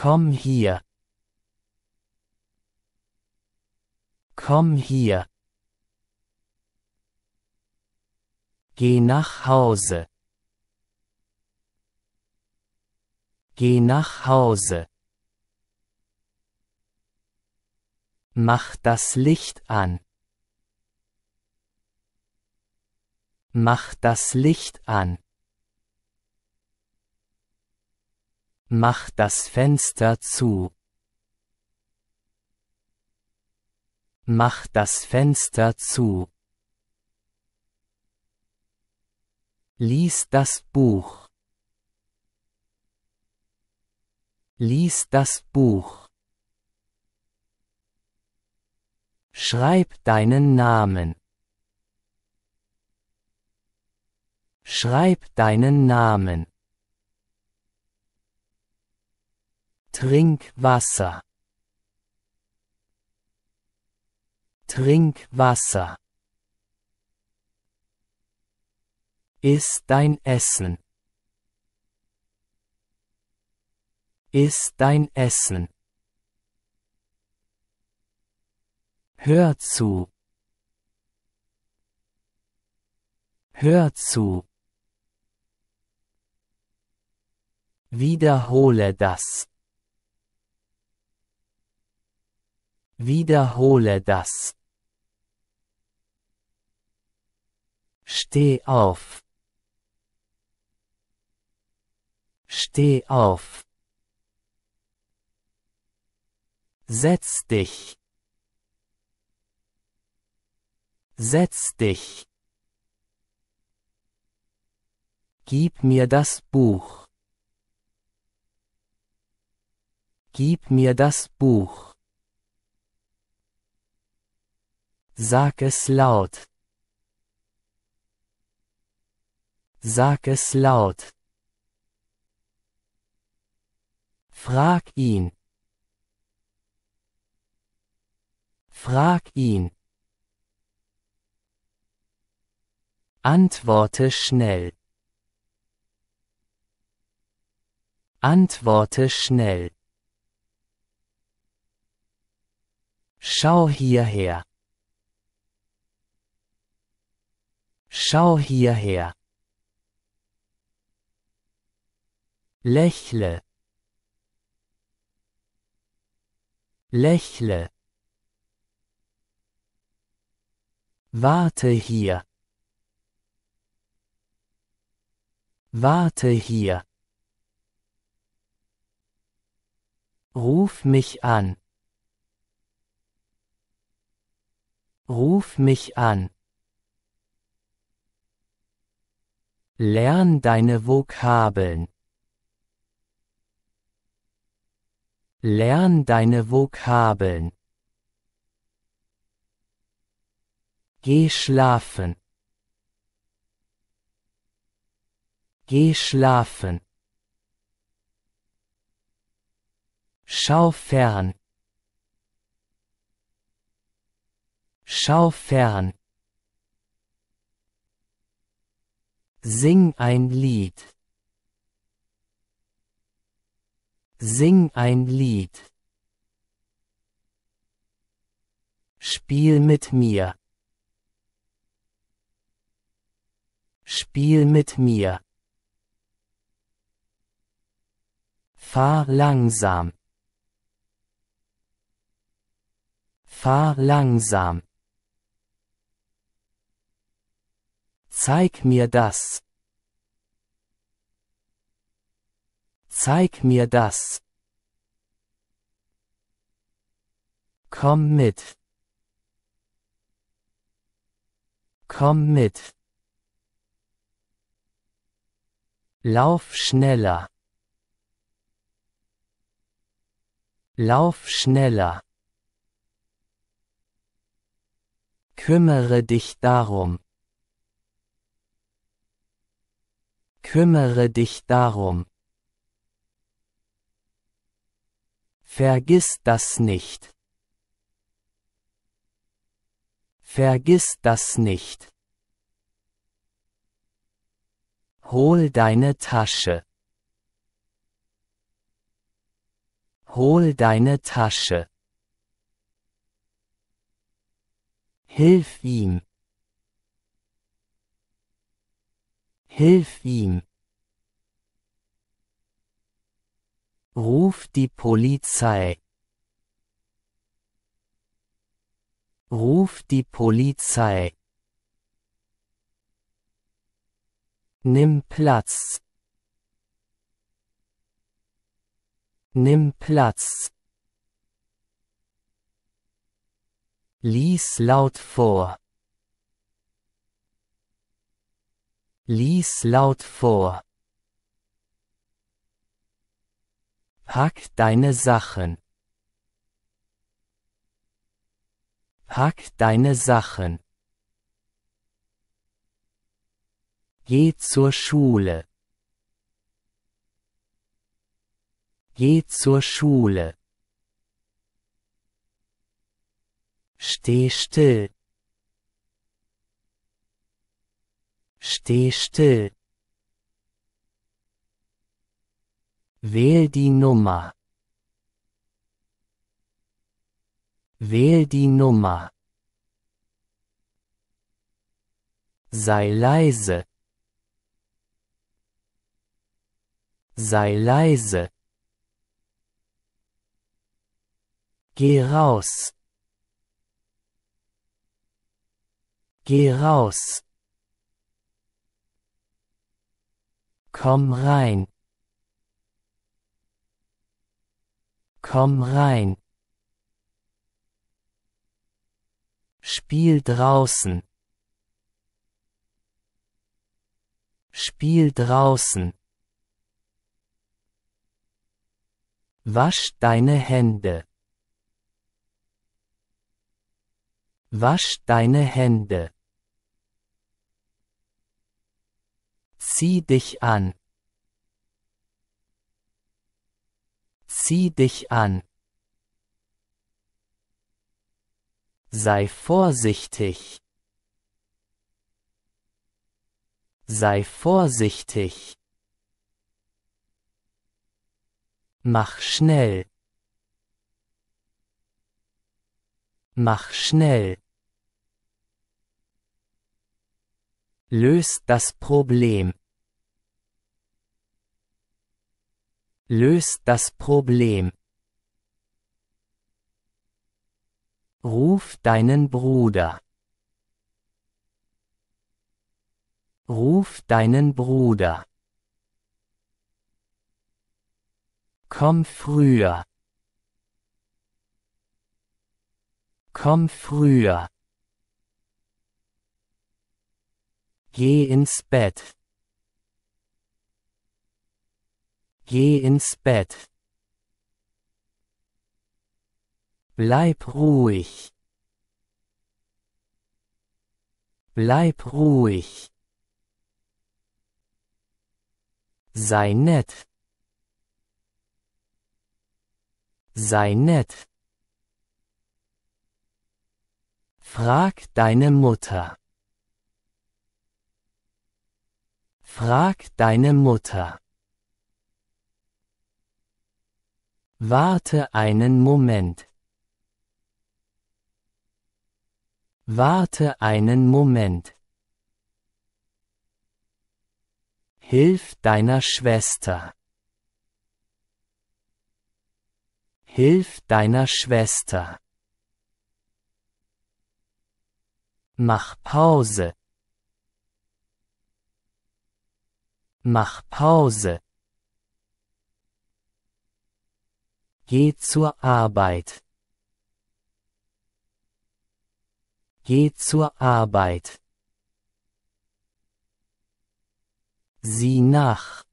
Komm hier. Komm hier. Geh nach Hause. Geh nach Hause. Mach das Licht an. Mach das Licht an. Mach das Fenster zu. Mach das Fenster zu. Lies das Buch. Lies das Buch. Schreib deinen Namen. Schreib deinen Namen. Trink Wasser. Trink Wasser. Iss dein Essen. Iss dein Essen. Hör zu. Hör zu. Wiederhole das. Wiederhole das. Steh auf. Steh auf. Setz dich. Setz dich. Gib mir das Buch. Gib mir das Buch. Sag es laut. Sag es laut. Frag ihn. Frag ihn. Antworte schnell. Antworte schnell. Schau hierher. Schau hierher. Lächle. Lächle. Warte hier. Warte hier. Ruf mich an. Ruf mich an. Lern deine Vokabeln. Lern deine Vokabeln. Geh schlafen. Geh schlafen. Schau fern. Schau fern. Sing ein Lied. Sing ein Lied. Spiel mit mir. Spiel mit mir. Fahr langsam. Fahr langsam. Zeig mir das. Zeig mir das. Komm mit. Komm mit. Lauf schneller. Lauf schneller. Kümmere dich darum. kümmere dich darum. Vergiss das nicht. Vergiss das nicht. Hol deine Tasche. Hol deine Tasche. Hilf ihm. Hilf ihm! Ruf die Polizei! Ruf die Polizei! Nimm Platz! Nimm Platz! Lies laut vor. Lies laut vor. Pack deine Sachen. Pack deine Sachen. Geh zur Schule. Geh zur Schule. Steh still. Steh still. Wähl die Nummer. Wähl die Nummer. Sei leise. Sei leise. Geh raus. Geh raus. Komm rein. Komm rein. Spiel draußen. Spiel draußen. Wasch deine Hände. Wasch deine Hände. Zieh dich an. Zieh dich an. Sei vorsichtig. Sei vorsichtig. Mach schnell. Mach schnell. Löst das Problem. Löst das Problem. Ruf deinen Bruder. Ruf deinen Bruder. Komm früher. Komm früher. Geh ins Bett. Geh ins Bett. Bleib ruhig. Bleib ruhig. Sei nett. Sei nett. Frag deine Mutter. Frag deine Mutter. Warte einen Moment. Warte einen Moment. Hilf deiner Schwester. Hilf deiner Schwester. Mach Pause, Mach Pause. Geh zur Arbeit. Geh zur Arbeit. Sieh nach.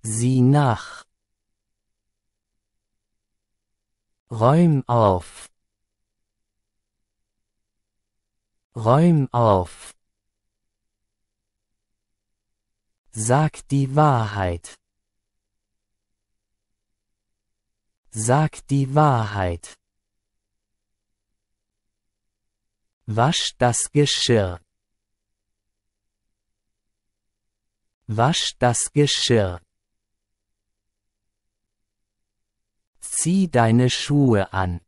Sieh nach. Räum auf. Räum auf. Sag die Wahrheit. Sag die Wahrheit. Wasch das Geschirr. Wasch das Geschirr. Zieh deine Schuhe an.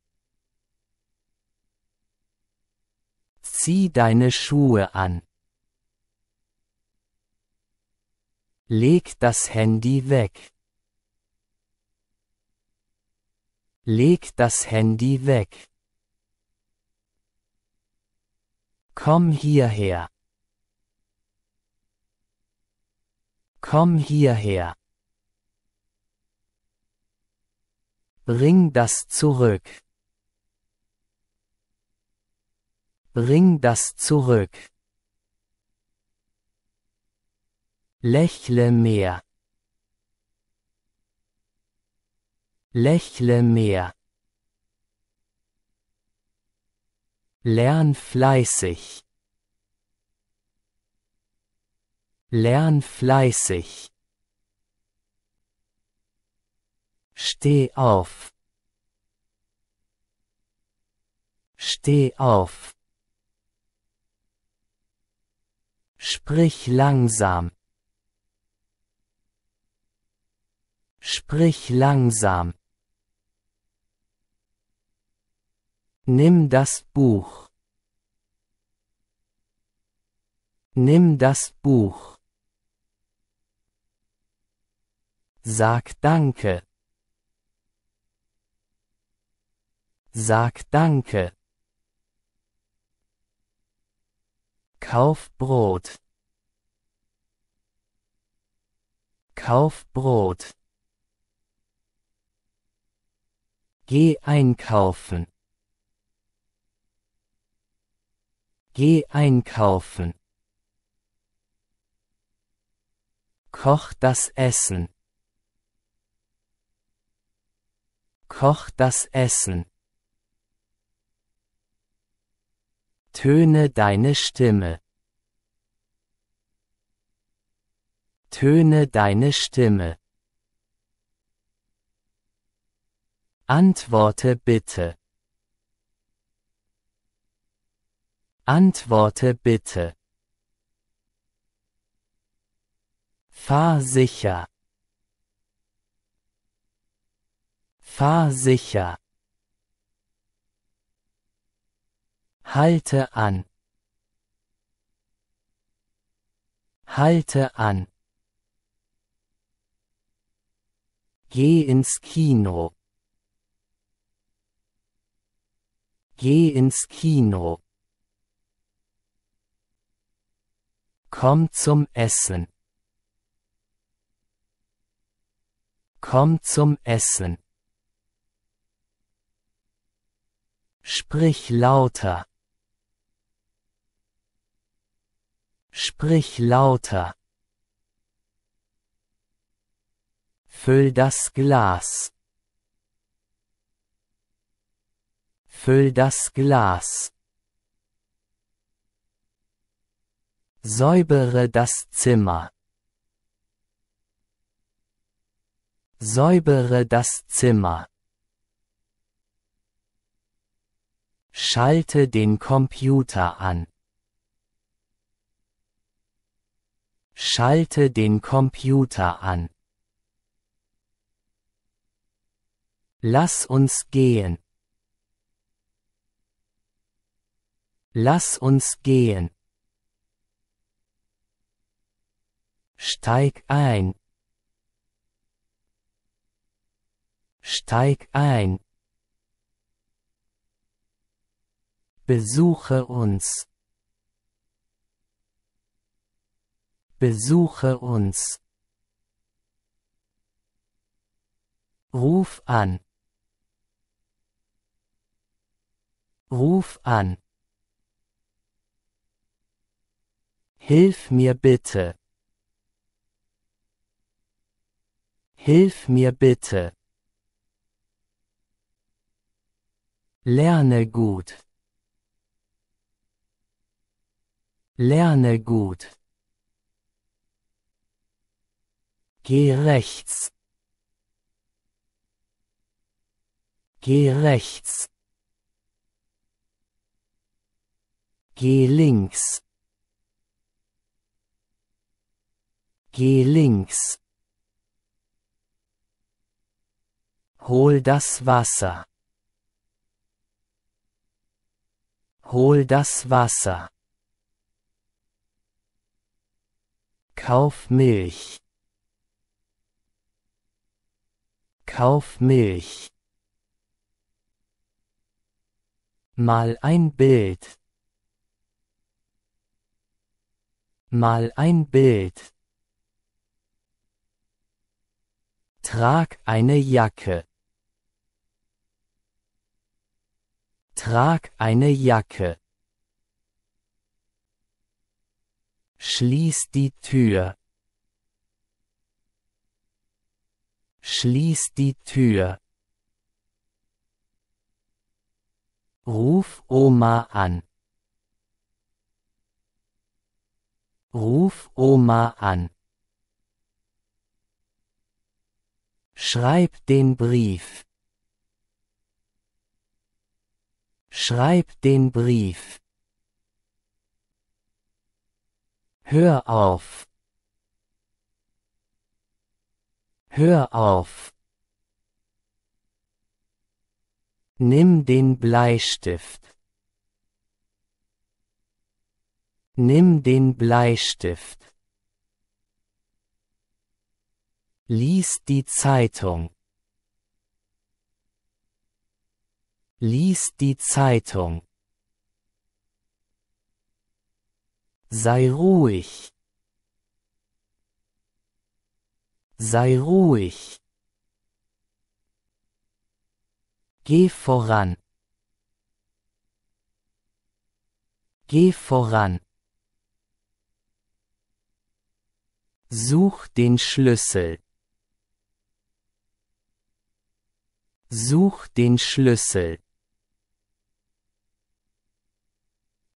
Zieh deine Schuhe an. Leg das Handy weg. Leg das Handy weg. Komm hierher. Komm hierher. Bring das zurück. Bring das zurück. Lächle mehr. Lächle mehr. Lern fleißig. Lern fleißig. Steh auf. Steh auf. Sprich langsam. Sprich langsam. Nimm das Buch. Nimm das Buch. Sag Danke. Sag Danke. Kauf Brot. Kauf Brot. Geh einkaufen. Geh einkaufen. Koch das Essen. Koch das Essen. Töne deine Stimme. Töne deine Stimme. Antworte bitte. Antworte bitte. Fahr sicher. Fahr sicher. Halte an. Halte an. Geh ins Kino. Geh ins Kino. Komm zum Essen. Komm zum Essen. Sprich lauter. Sprich lauter. Füll das Glas. Füll das Glas. Säubere das Zimmer. Säubere das Zimmer. Schalte den Computer an. Schalte den Computer an. Lass uns gehen. Lass uns gehen. Steig ein. Steig ein. Besuche uns. Besuche uns. Ruf an. Ruf an. Hilf mir bitte. Hilf mir bitte. Lerne gut. Lerne gut. Geh rechts. Geh rechts. Geh links. Geh links. Hol das Wasser. Hol das Wasser. Kauf Milch. Kauf Milch. Mal ein Bild. Mal ein Bild. Trag eine Jacke. Trag eine Jacke. Schließ die Tür. Schließ die Tür. Ruf Oma an. Ruf Oma an. Schreib den Brief. Schreib den Brief. Hör auf. Hör auf. Nimm den Bleistift. Nimm den Bleistift. Lies die Zeitung. Lies die Zeitung. Sei ruhig. Sei ruhig. Geh voran. Geh voran. Such den Schlüssel. Such den Schlüssel.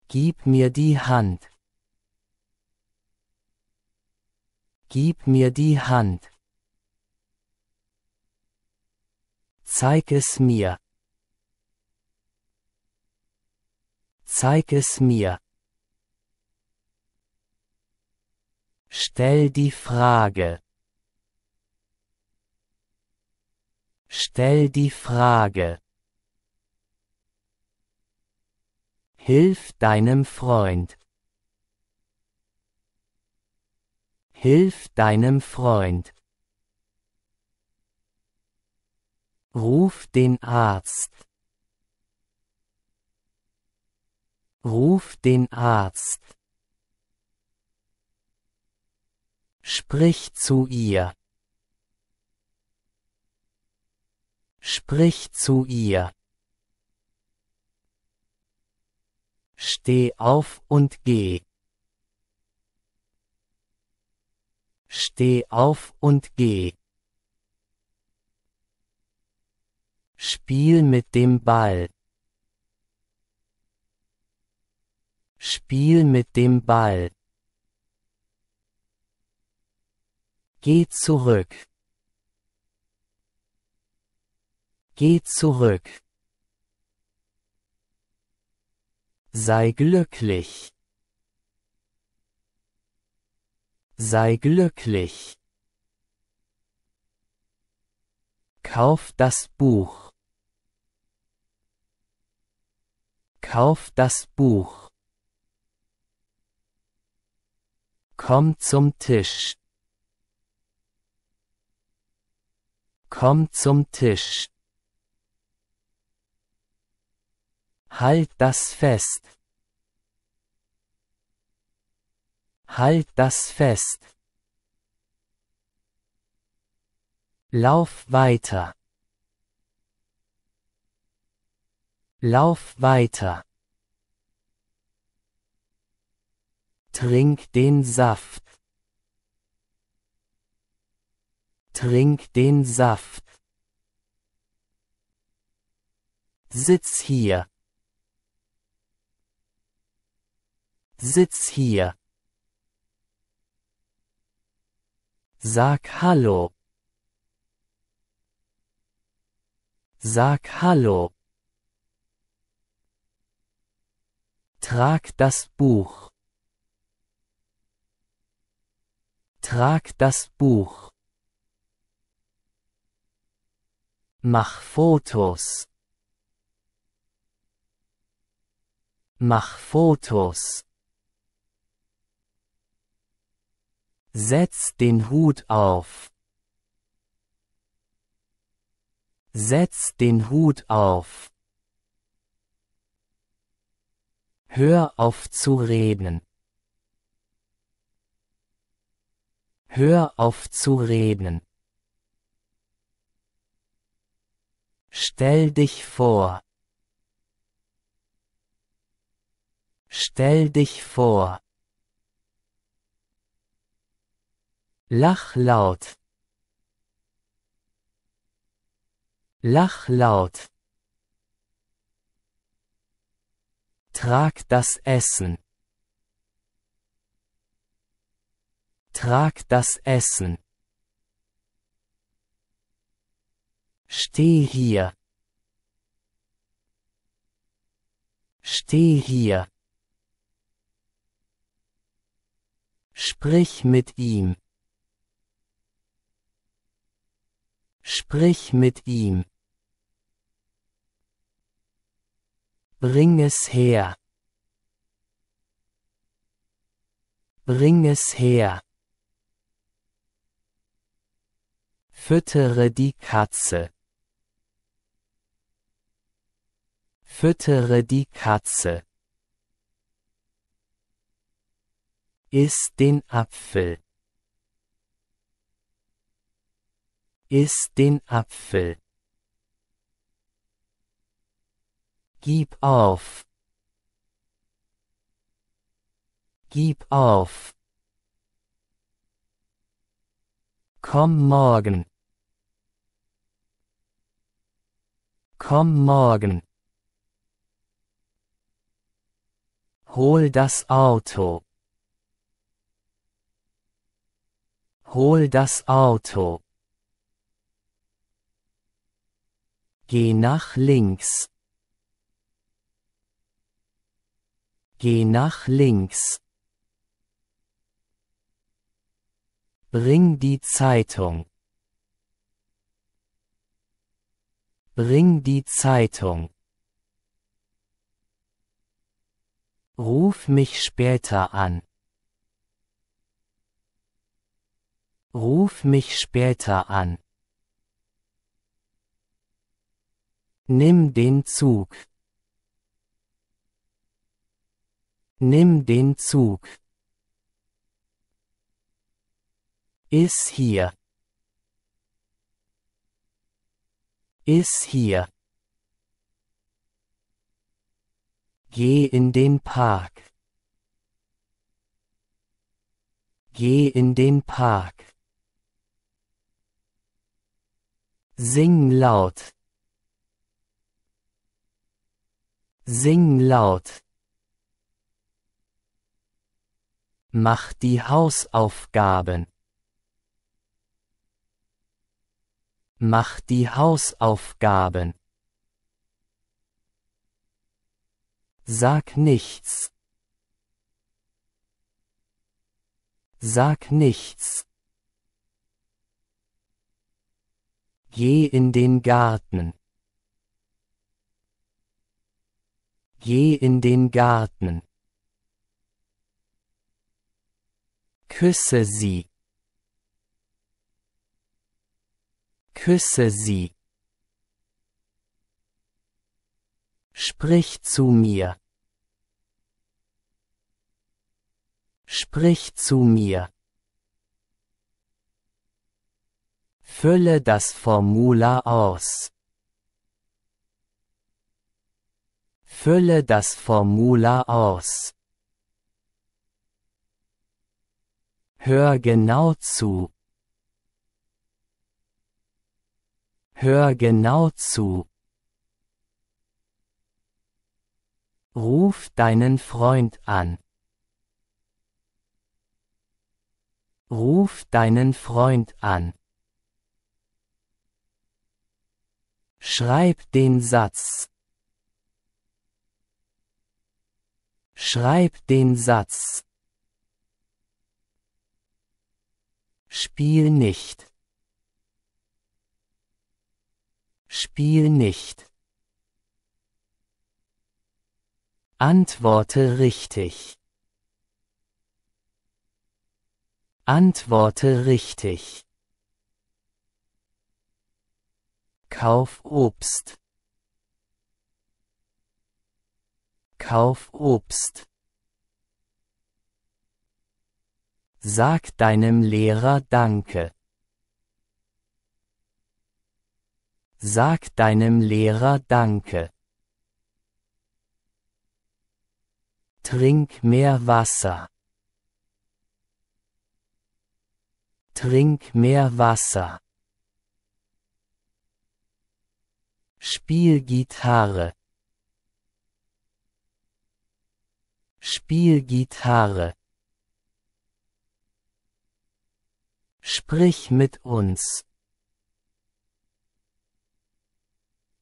Gib mir die Hand. Gib mir die Hand. Zeig es mir. Zeig es mir. Stell die Frage. Stell die Frage. Hilf deinem Freund. Hilf deinem Freund. Ruf den Arzt. Ruf den Arzt. Sprich zu ihr. Sprich zu ihr. Steh auf und geh. Steh auf und geh. Spiel mit dem Ball. Spiel mit dem Ball. Geh zurück. Geh zurück. Sei glücklich. Sei glücklich. Kauf das Buch. Kauf das Buch. Komm zum Tisch. Komm zum Tisch. Halt das fest. Halt das fest. Lauf weiter. Lauf weiter. Trink den Saft. Trink den Saft. Sitz hier. Sitz hier. Sag Hallo. Sag Hallo. Trag das Buch. Trag das Buch. Mach Fotos. Mach Fotos. Setz den Hut auf. Setz den Hut auf. Hör auf zu reden. Hör auf zu reden. Stell dich vor. Stell dich vor. Lach laut. Lach laut. Trag das Essen. Trag das Essen. Steh hier. Steh hier. Sprich mit ihm. Sprich mit ihm. Bring es her. Bring es her. Füttere die Katze. Füttere die Katze. Iss den Apfel. Iss den Apfel. Gib auf. Gib auf. Komm morgen. Komm morgen. Hol das Auto. Hol das Auto. Geh nach links. Geh nach links. Bring die Zeitung. Bring die Zeitung. Ruf mich später an. Ruf mich später an. Nimm den Zug. Nimm den Zug. Is hier. Is hier. Geh in den Park. Geh in den Park. Sing laut. Sing laut. Mach die Hausaufgaben. Mach die Hausaufgaben. Sag nichts. Sag nichts. Geh in den Garten. je in den Garten. Küsse sie. Küsse sie. Sprich zu mir. Sprich zu mir. Fülle das Formular aus. Fülle das Formular aus. Hör genau zu. Hör genau zu. Ruf deinen Freund an. Ruf deinen Freund an. Schreib den Satz. Schreib den Satz. Spiel nicht. Spiel nicht. Antworte richtig. Antworte richtig. Kauf Obst. Kauf Obst. Sag deinem Lehrer Danke. Sag deinem Lehrer Danke. Trink mehr Wasser. Trink mehr Wasser. Spiel Gitarre. Spiel Gitarre. Sprich mit uns.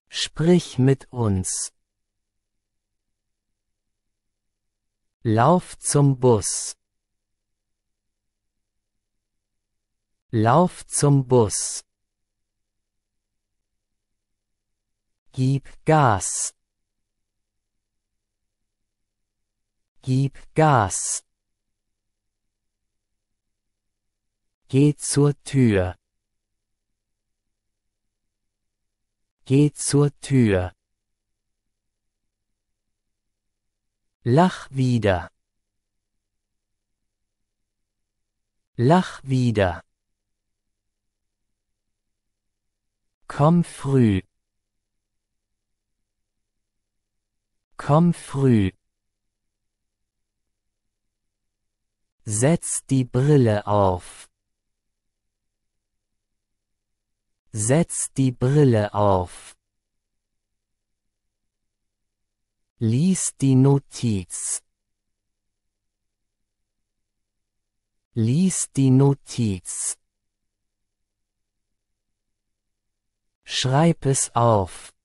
Sprich mit uns. Lauf zum Bus. Lauf zum Bus. Gib Gas. Gib Gas. Geh zur Tür. Geh zur Tür. Lach wieder. Lach wieder. Komm früh. Komm früh. Setz die Brille auf. Setz die Brille auf. Lies die Notiz. Lies die Notiz. Schreib es auf.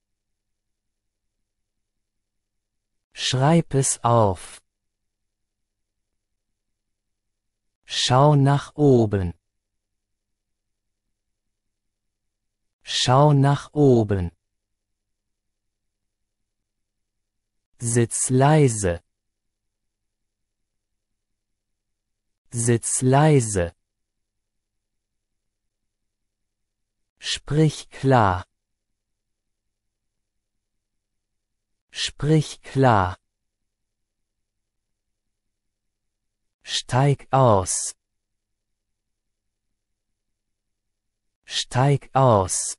Schreib es auf. Schau nach oben. Schau nach oben. Sitz leise. Sitz leise. Sprich klar. Sprich klar. Steig aus. Steig aus.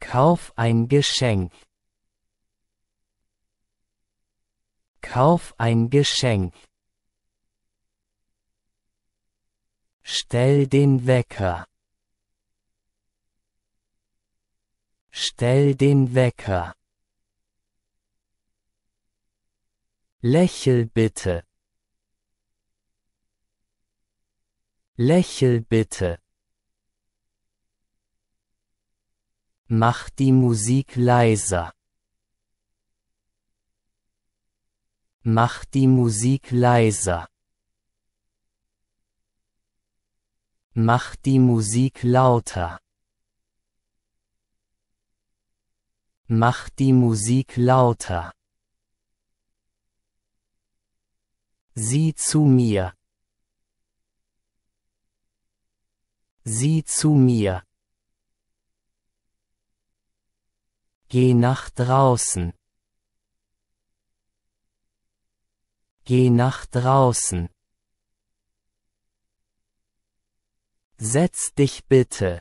Kauf ein Geschenk. Kauf ein Geschenk. Stell den Wecker. Stell den Wecker. Lächel bitte. Lächel bitte. Mach die Musik leiser. Mach die Musik leiser. Mach die Musik lauter. Mach die Musik lauter. Sieh zu mir. Sieh zu mir. Geh nach draußen. Geh nach draußen. Setz dich bitte.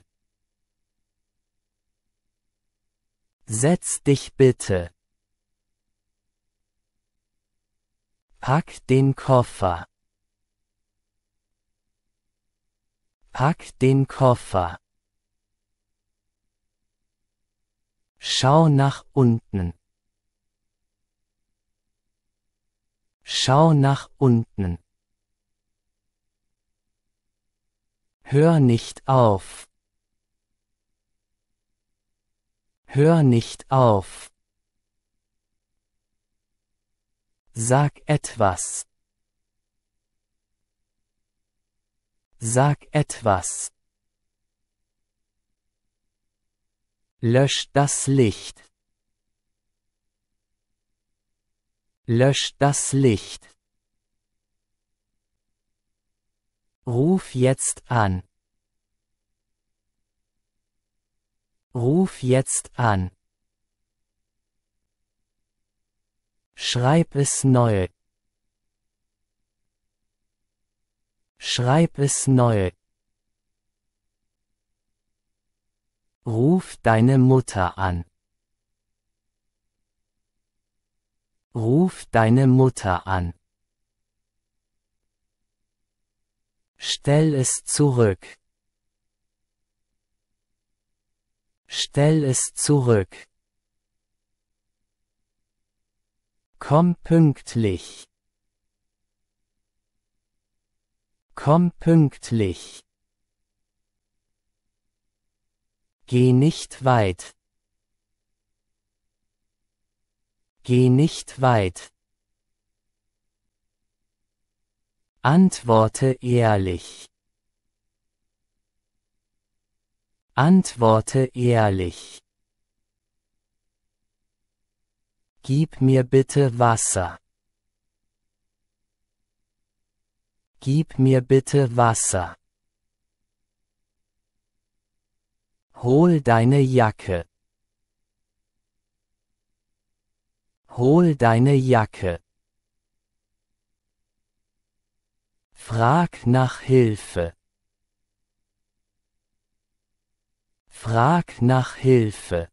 Setz dich bitte. Pack den Koffer. Pack den Koffer. Schau nach unten. Schau nach unten. Hör nicht auf. Hör nicht auf. Sag etwas. Sag etwas. Lösch das Licht. Lösch das Licht. Ruf jetzt an. Ruf jetzt an. Schreib es neu. Schreib es neu. Ruf deine Mutter an. Ruf deine Mutter an. Stell es zurück. Stell es zurück. Komm pünktlich. Komm pünktlich. Geh nicht weit. Geh nicht weit. Antworte ehrlich. Antworte ehrlich. Gib mir bitte Wasser. Gib mir bitte Wasser. Hol deine Jacke. Hol deine Jacke. Frag nach Hilfe. Frag nach Hilfe.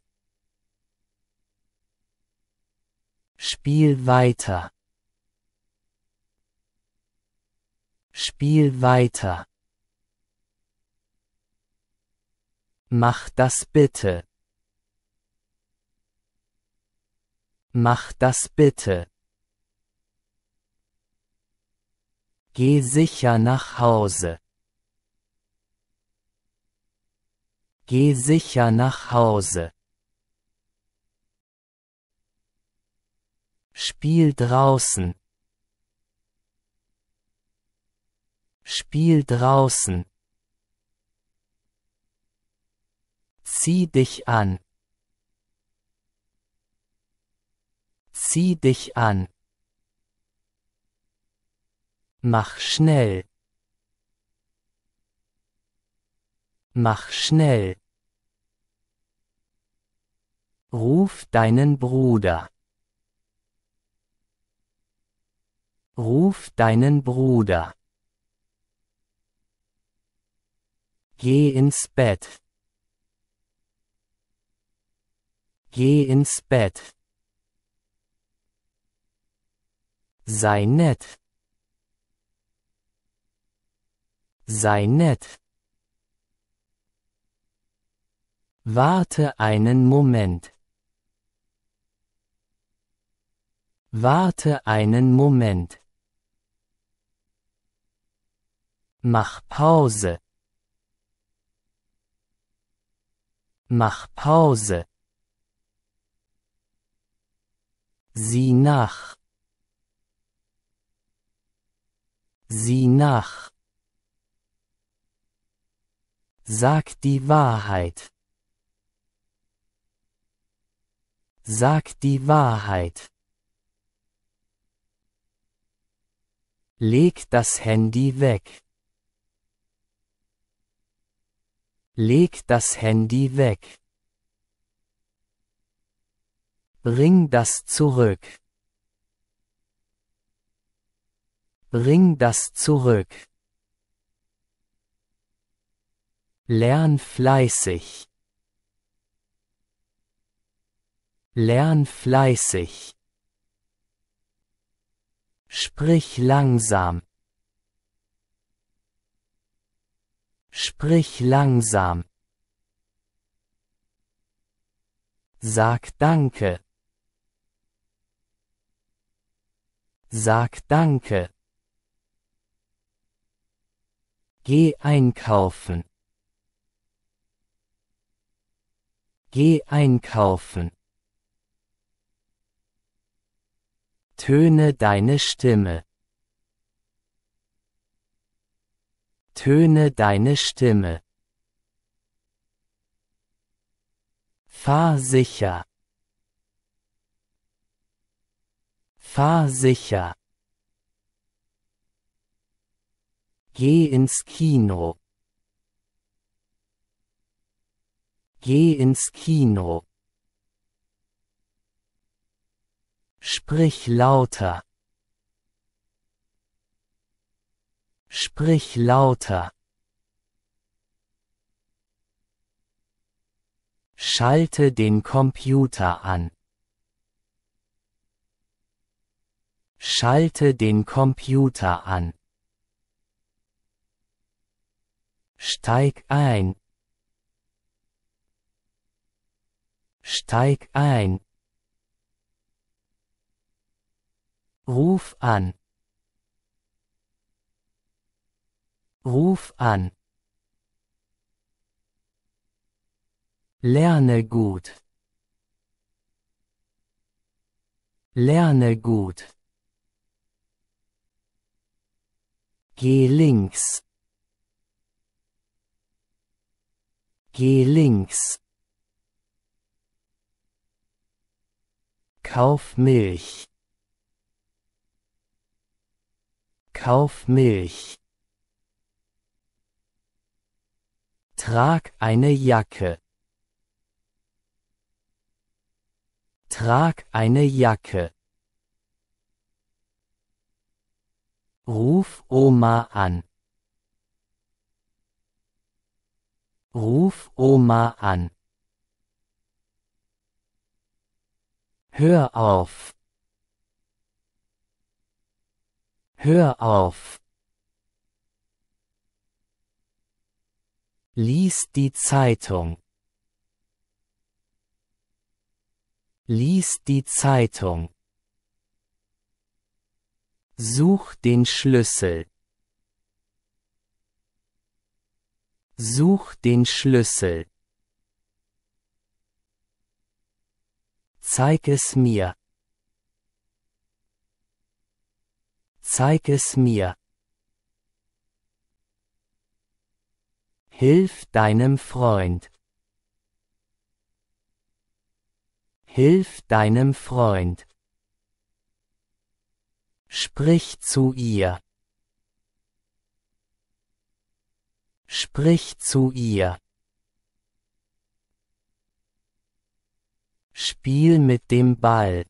Spiel weiter. Spiel weiter. Mach das bitte. Mach das bitte. Geh sicher nach Hause. Geh sicher nach Hause. Spiel draußen. Spiel draußen. Zieh dich an. Zieh dich an. Mach schnell. Mach schnell. Ruf deinen Bruder. Ruf deinen Bruder. Geh ins Bett. Geh ins Bett. Sei nett. Sei nett. Warte einen Moment. Warte einen Moment. Mach Pause. Mach Pause. Sieh nach. Sieh nach. Sag die Wahrheit. Sag die Wahrheit. Leg das Handy weg. Leg das Handy weg. Bring das zurück. Bring das zurück. Lern fleißig. Lern fleißig. Sprich langsam. Sprich langsam. Sag Danke. Sag Danke. Geh einkaufen. Geh einkaufen. Töne deine Stimme. Töne deine Stimme. Fahr sicher. Fahr sicher. Geh ins Kino. Geh ins Kino. Sprich lauter. Sprich lauter. Schalte den Computer an. Schalte den Computer an. Steig ein. Steig ein. Ruf an. Ruf an. Lerne gut. Lerne gut. Geh links. Geh links. Kauf Milch. Kauf Milch. Trag eine Jacke. Trag eine Jacke. Ruf Oma an. Ruf Oma an. Hör auf. Hör auf. Lies die Zeitung. Lies die Zeitung. Such den Schlüssel. Such den Schlüssel. Zeig es mir. Zeig es mir. Hilf deinem Freund. Hilf deinem Freund. Sprich zu ihr. Sprich zu ihr. Spiel mit dem Ball.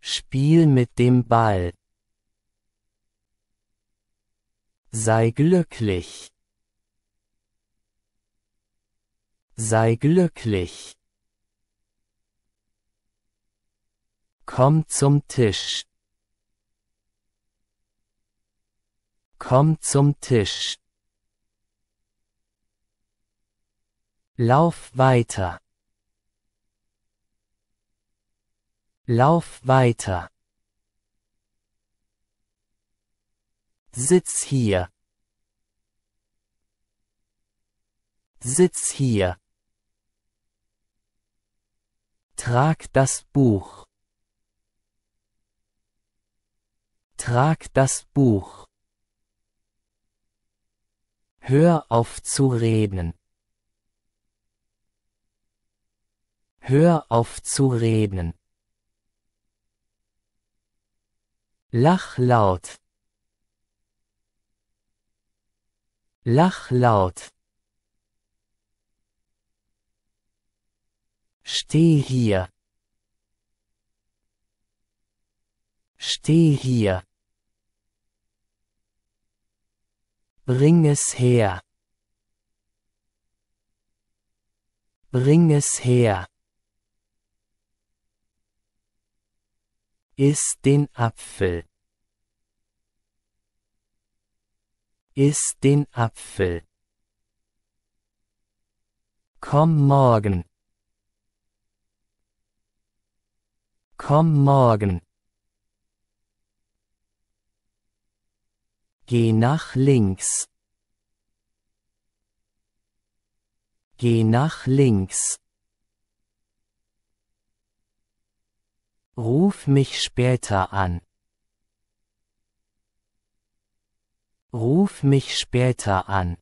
Spiel mit dem Ball. Sei glücklich. Sei glücklich. Komm zum Tisch. Komm zum Tisch. Lauf weiter. Lauf weiter. Sitz hier. Sitz hier. Trag das Buch. Trag das Buch. Hör auf zu reden. Hör auf zu reden. Lach laut. Lach laut. Steh hier. Steh hier. Bring es her. Bring es her. Iss den Apfel. iss den Apfel. Komm morgen. Komm morgen. Geh nach links. Geh nach links. Ruf mich später an. Ruf mich später an.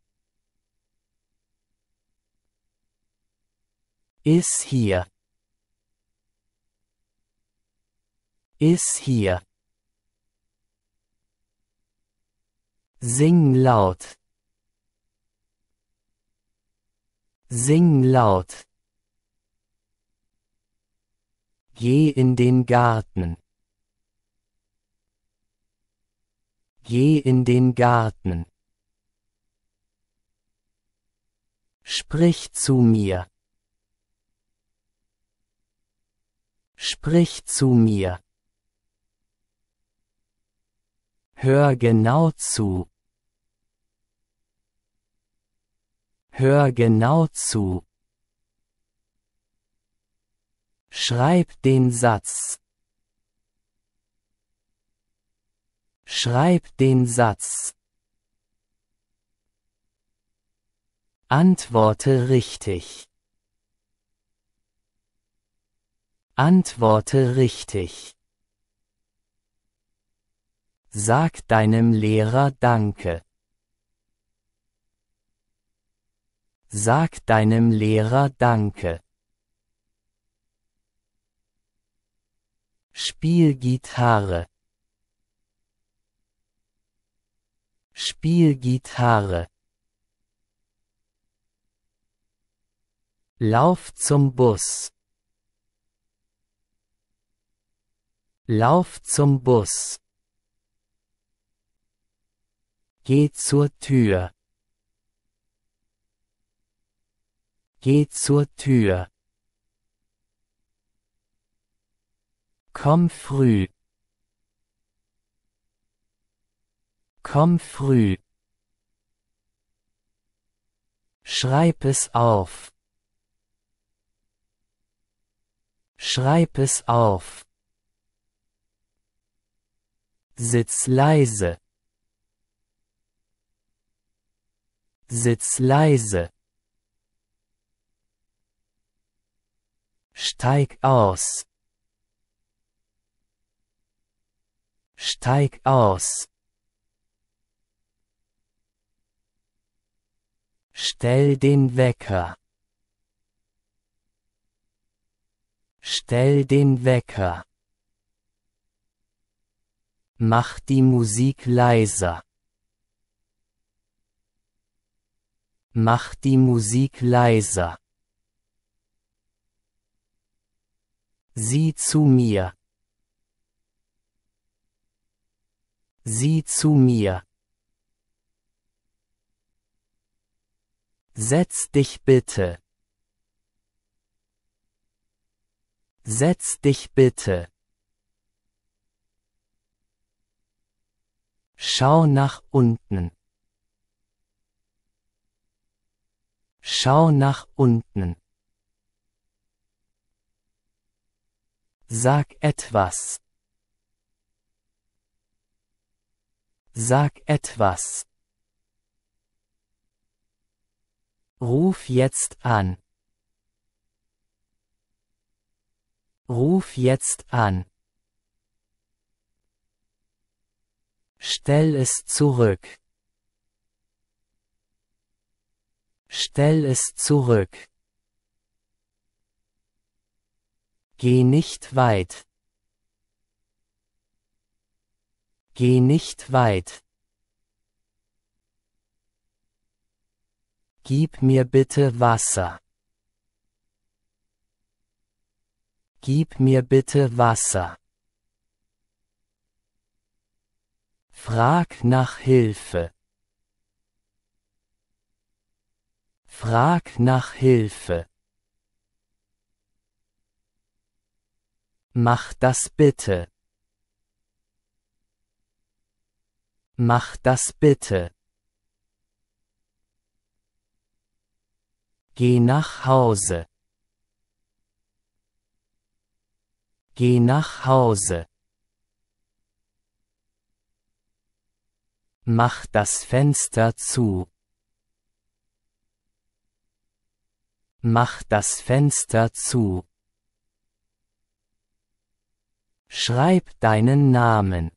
Is hier. Is hier. Sing laut. Sing laut. Geh in den Garten. geh in den Garten. Sprich zu mir. Sprich zu mir. Hör genau zu. Hör genau zu. Schreib den Satz. Schreib den Satz. Antworte richtig. Antworte richtig. Sag deinem Lehrer Danke. Sag deinem Lehrer Danke. Spiel Gitarre. Spiel Gitarre. Lauf zum Bus. Lauf zum Bus. Geh zur Tür. Geh zur Tür. Komm früh. Komm früh. Schreib es auf. Schreib es auf. Sitz leise. Sitz leise. Steig aus. Steig aus. Stell den Wecker. Stell den Wecker. Mach die Musik leiser. Mach die Musik leiser. Sieh zu mir. Sieh zu mir. Setz dich bitte. Setz dich bitte. Schau nach unten. Schau nach unten. Sag etwas. Sag etwas. Ruf jetzt an. Ruf jetzt an. Stell es zurück. Stell es zurück. Geh nicht weit. Geh nicht weit. Gib mir bitte Wasser. Gib mir bitte Wasser. Frag nach Hilfe. Frag nach Hilfe. Mach das bitte. Mach das bitte. Geh nach Hause. Geh nach Hause. Mach das Fenster zu. Mach das Fenster zu. Schreib deinen Namen.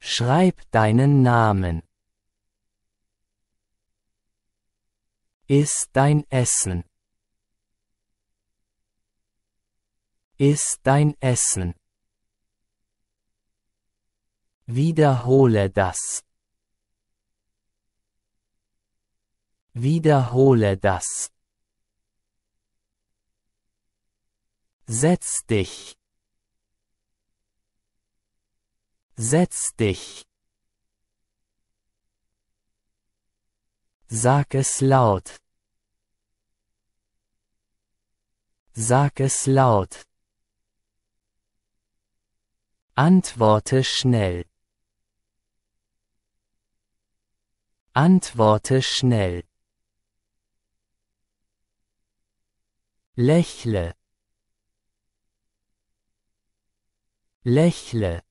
Schreib deinen Namen. Iss dein Essen. Iss dein Essen. Wiederhole das. Wiederhole das. Setz dich. Setz dich. Sag es laut. Sag es laut. Antworte schnell. Antworte schnell. Lächle. Lächle.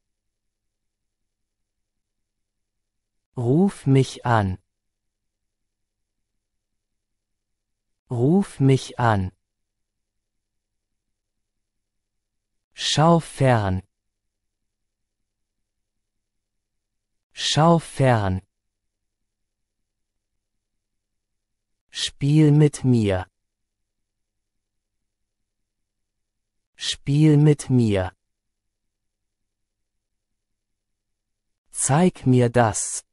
Ruf mich an. Ruf mich an. Schau fern. Schau fern. Spiel mit mir. Spiel mit mir. Zeig mir das.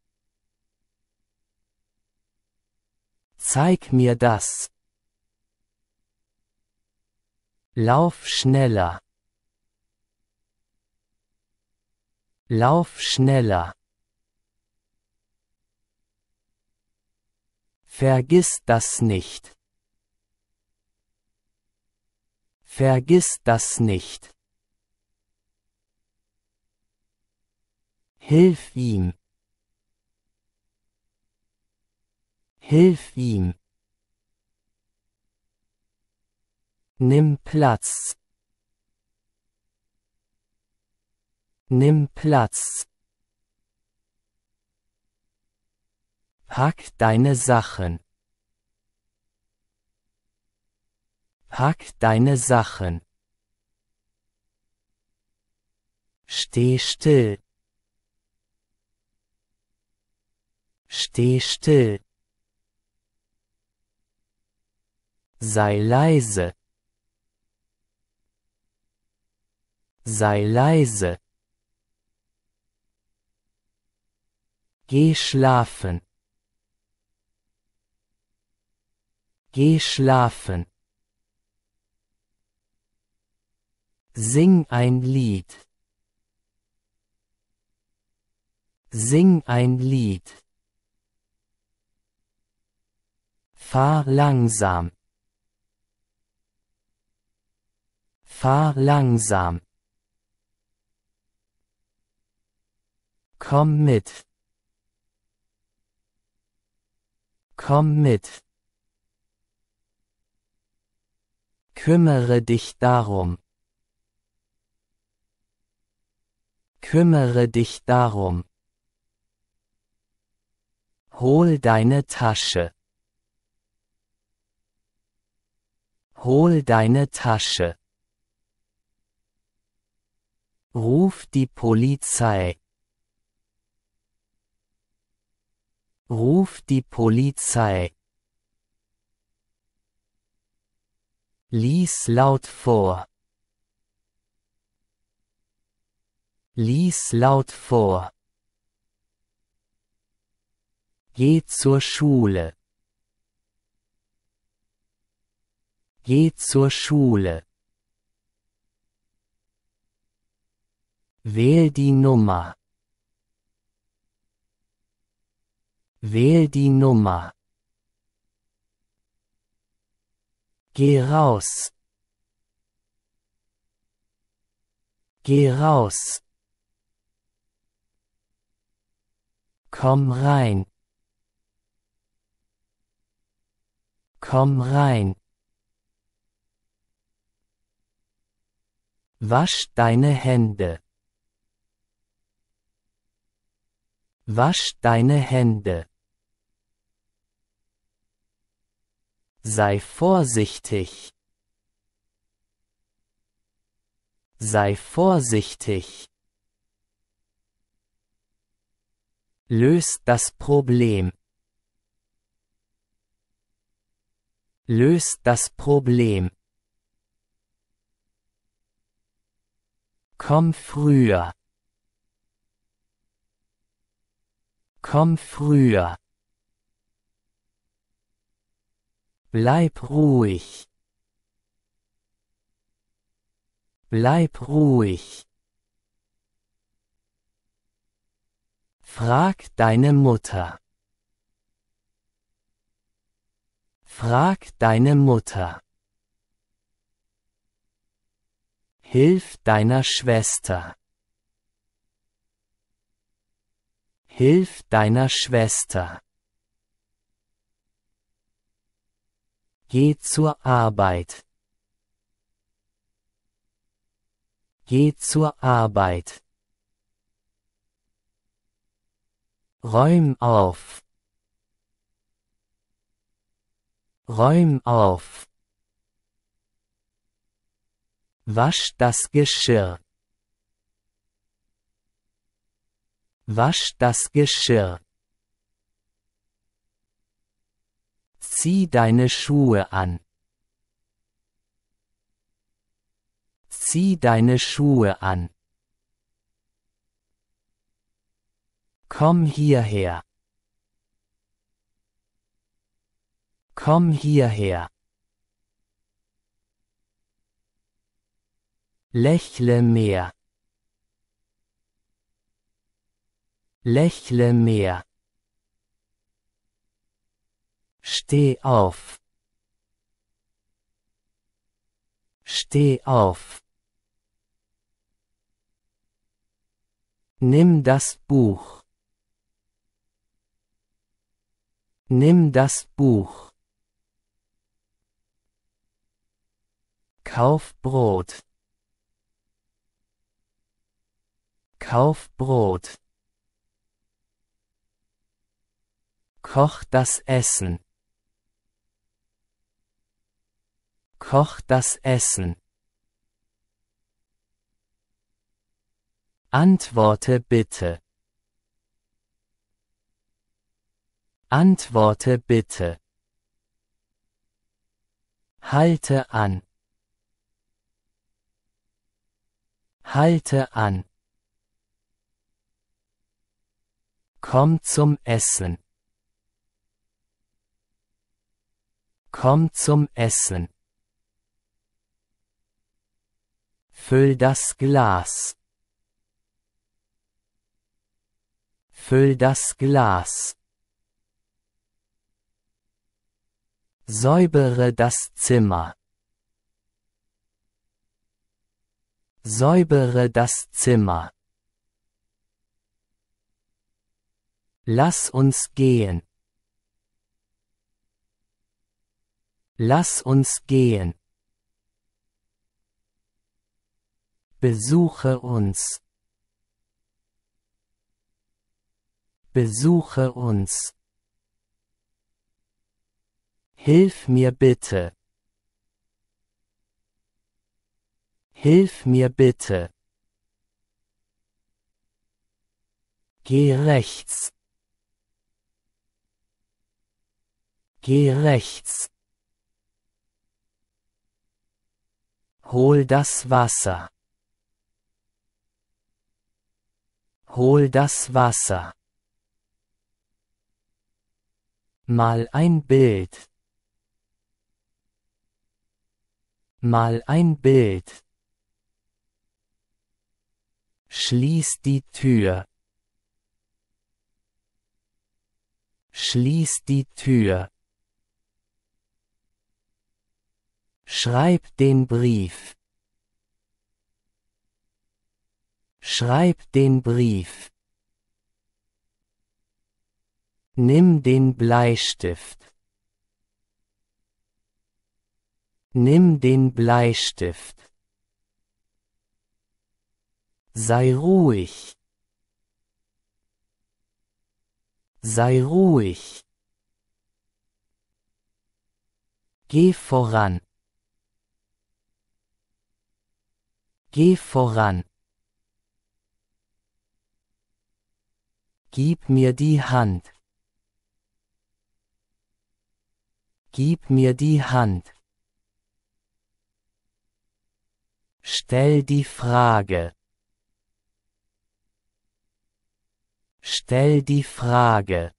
Zeig mir das. Lauf schneller. Lauf schneller. Vergiss das nicht. Vergiss das nicht. Hilf ihm. Hilf ihm. Nimm Platz. Nimm Platz. Pack deine Sachen. Pack deine Sachen. Steh still. Steh still. Sei leise. Sei leise. Geh schlafen. Geh schlafen. Sing ein Lied. Sing ein Lied. Fahr langsam. Fahr langsam. Komm mit. Komm mit. Kümmere dich darum. Kümmere dich darum. Hol deine Tasche. Hol deine Tasche. Ruf die Polizei. Ruf die Polizei. Lies laut vor. Lies laut vor. Geh zur Schule. Geh zur Schule. Wähl die Nummer. Wähl die Nummer. Geh raus. Geh raus. Komm rein. Komm rein. Wasch deine Hände. Wasch deine Hände. Sei vorsichtig. Sei vorsichtig. Löst das Problem. Löst das Problem. Komm früher. Komm früher. Bleib ruhig. Bleib ruhig. Frag deine Mutter. Frag deine Mutter. Hilf deiner Schwester. Hilf deiner Schwester. Geh zur Arbeit. Geh zur Arbeit. Räum auf. Räum auf. Wasch das Geschirr. Wasch das Geschirr. Zieh deine Schuhe an. Zieh deine Schuhe an. Komm hierher. Komm hierher. Lächle mehr. Lächle mehr. Steh auf. Steh auf. Nimm das Buch. Nimm das Buch. Kauf Brot. Kauf Brot. Koch das Essen. Koch das Essen. Antworte bitte. Antworte bitte. Halte an. Halte an. Komm zum Essen. Komm zum Essen. Füll das Glas. Füll das Glas. Säubere das Zimmer. Säubere das Zimmer. Lass uns gehen. Lass uns gehen. Besuche uns. Besuche uns. Hilf mir bitte. Hilf mir bitte. Geh rechts. Geh rechts. Hol das Wasser. Hol das Wasser. Mal ein Bild. Mal ein Bild. Schließ die Tür. Schließ die Tür. Schreib den Brief. Schreib den Brief. Nimm den Bleistift. Nimm den Bleistift. Sei ruhig. Sei ruhig. Geh voran. Geh voran. Gib mir die Hand. Gib mir die Hand. Stell die Frage. Stell die Frage.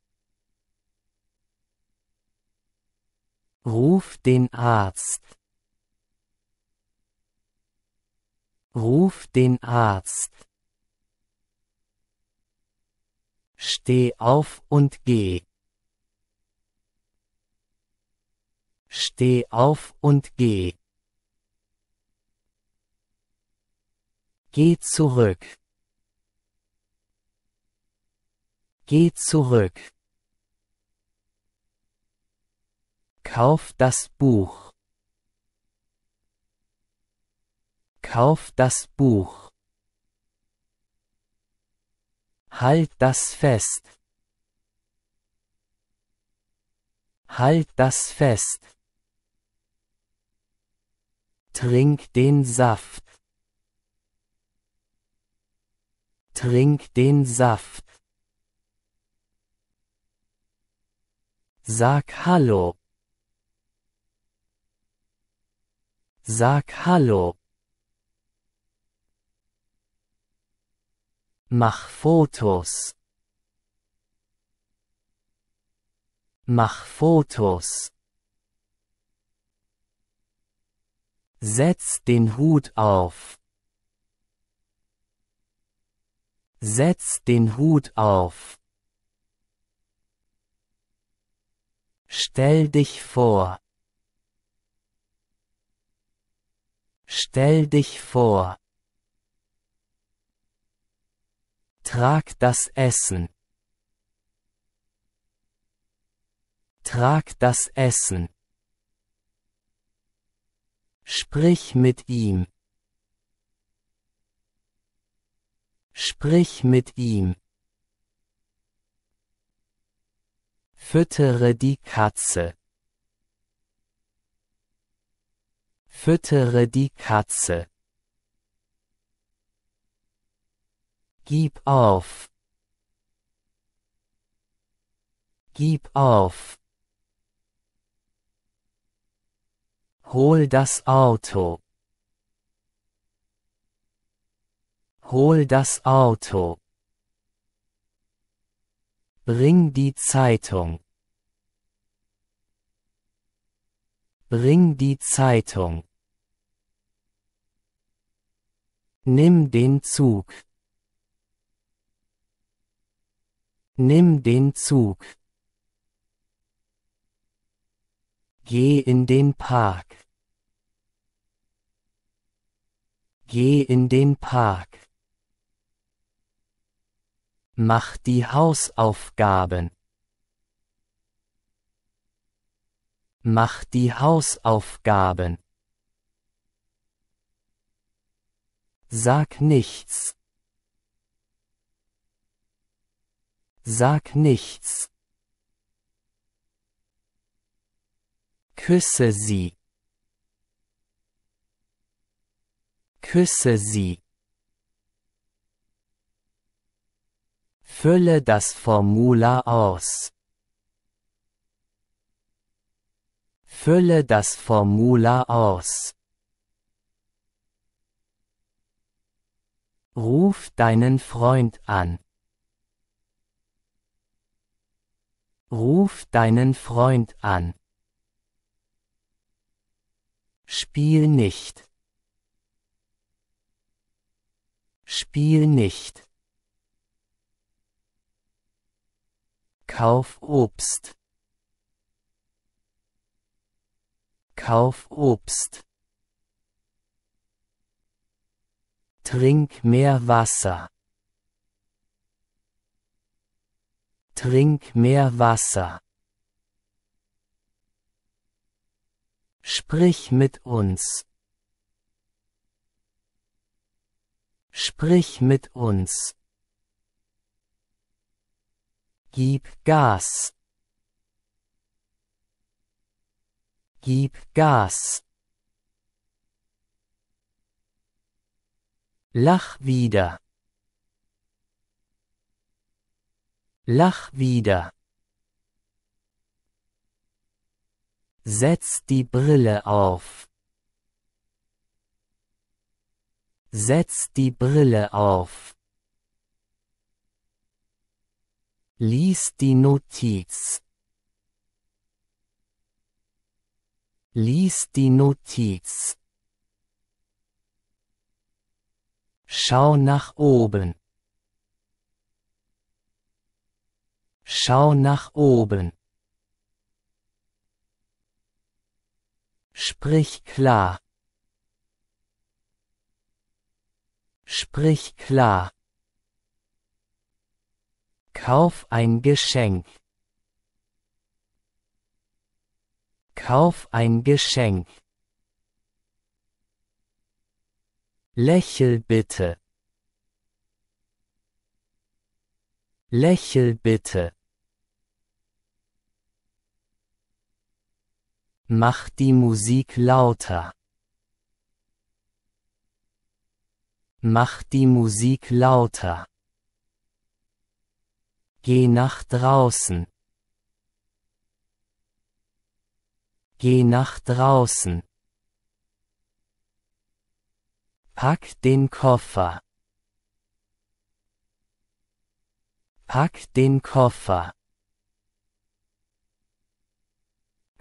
Ruf den Arzt. Ruf den Arzt. Steh auf und geh. Steh auf und geh. Geh zurück. Geh zurück. Kauf das Buch. Kauf das Buch. Halt das fest. Halt das fest. Trink den Saft. Trink den Saft. Sag Hallo. Sag Hallo. Mach Fotos. Mach Fotos. Setz den Hut auf. Setz den Hut auf. Stell dich vor. Stell dich vor. Trag das Essen. Trag das Essen. Sprich mit ihm. Sprich mit ihm. Füttere die Katze. Füttere die Katze. Gib auf. Gib auf. Hol das Auto. Hol das Auto. Bring die Zeitung. Bring die Zeitung. Nimm den Zug. Nimm den Zug. Geh in den Park. Geh in den Park. Mach die Hausaufgaben. Mach die Hausaufgaben. Sag nichts. Sag nichts. Küsse sie. Küsse sie. Fülle das Formular aus. Fülle das Formular aus. Ruf deinen Freund an. Ruf deinen Freund an. Spiel nicht. Spiel nicht. Kauf Obst. Kauf Obst. Trink mehr Wasser. Trink mehr Wasser. Sprich mit uns. Sprich mit uns. Gib Gas. Gib Gas. Lach wieder. Lach wieder. Setz die Brille auf. Setz die Brille auf. Lies die Notiz. Lies die Notiz. Schau nach oben. Schau nach oben. Sprich klar. Sprich klar. Kauf ein Geschenk. Kauf ein Geschenk. Lächel bitte. Lächel bitte. Mach die Musik lauter. Mach die Musik lauter. Geh nach draußen. Geh nach draußen. Pack den Koffer. Pack den Koffer.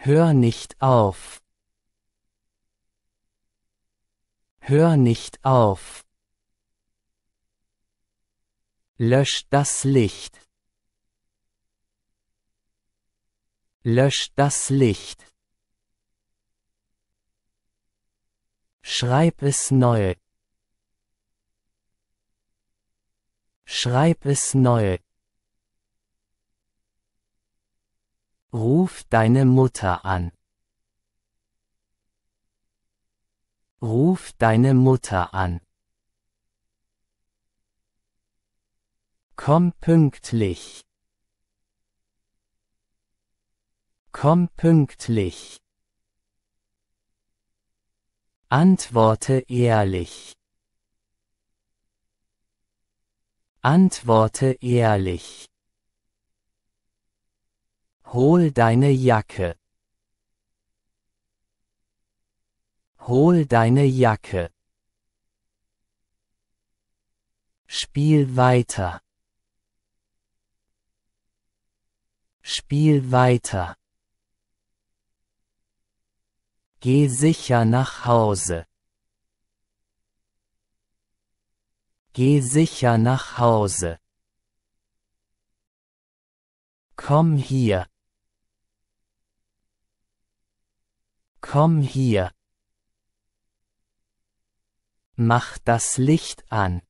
Hör nicht auf. Hör nicht auf. Lösch das Licht. Lösch das Licht. Schreib es neu. Schreib es neu. Ruf deine Mutter an. Ruf deine Mutter an. Komm pünktlich. Komm pünktlich. Antworte ehrlich. Antworte ehrlich. Hol deine Jacke. Hol deine Jacke. Spiel weiter. Spiel weiter. Geh sicher nach Hause. Geh sicher nach Hause. Komm hier. Komm hier. Mach das Licht an.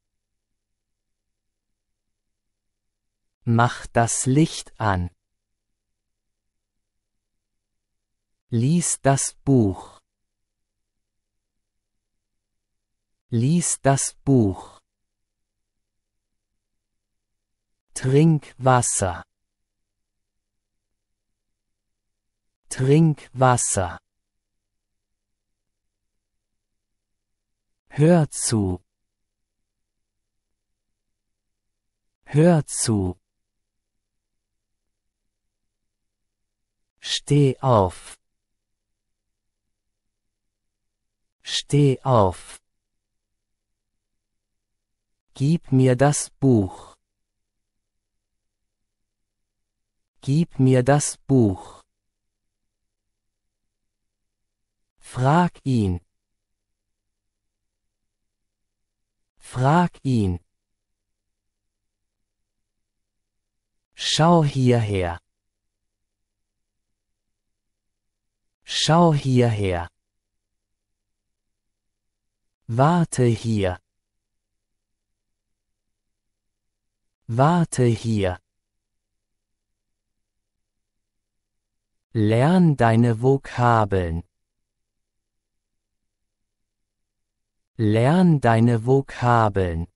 Mach das Licht an. Lies das Buch. Lies das Buch. Trink Wasser. Trink Wasser. Hör zu. Hör zu. Steh auf. Steh auf. Gib mir das Buch. Gib mir das Buch. Frag ihn. Frag ihn. Schau hierher. Schau hierher. Warte hier. Warte hier. Lern deine Vokabeln. Lern deine Vokabeln.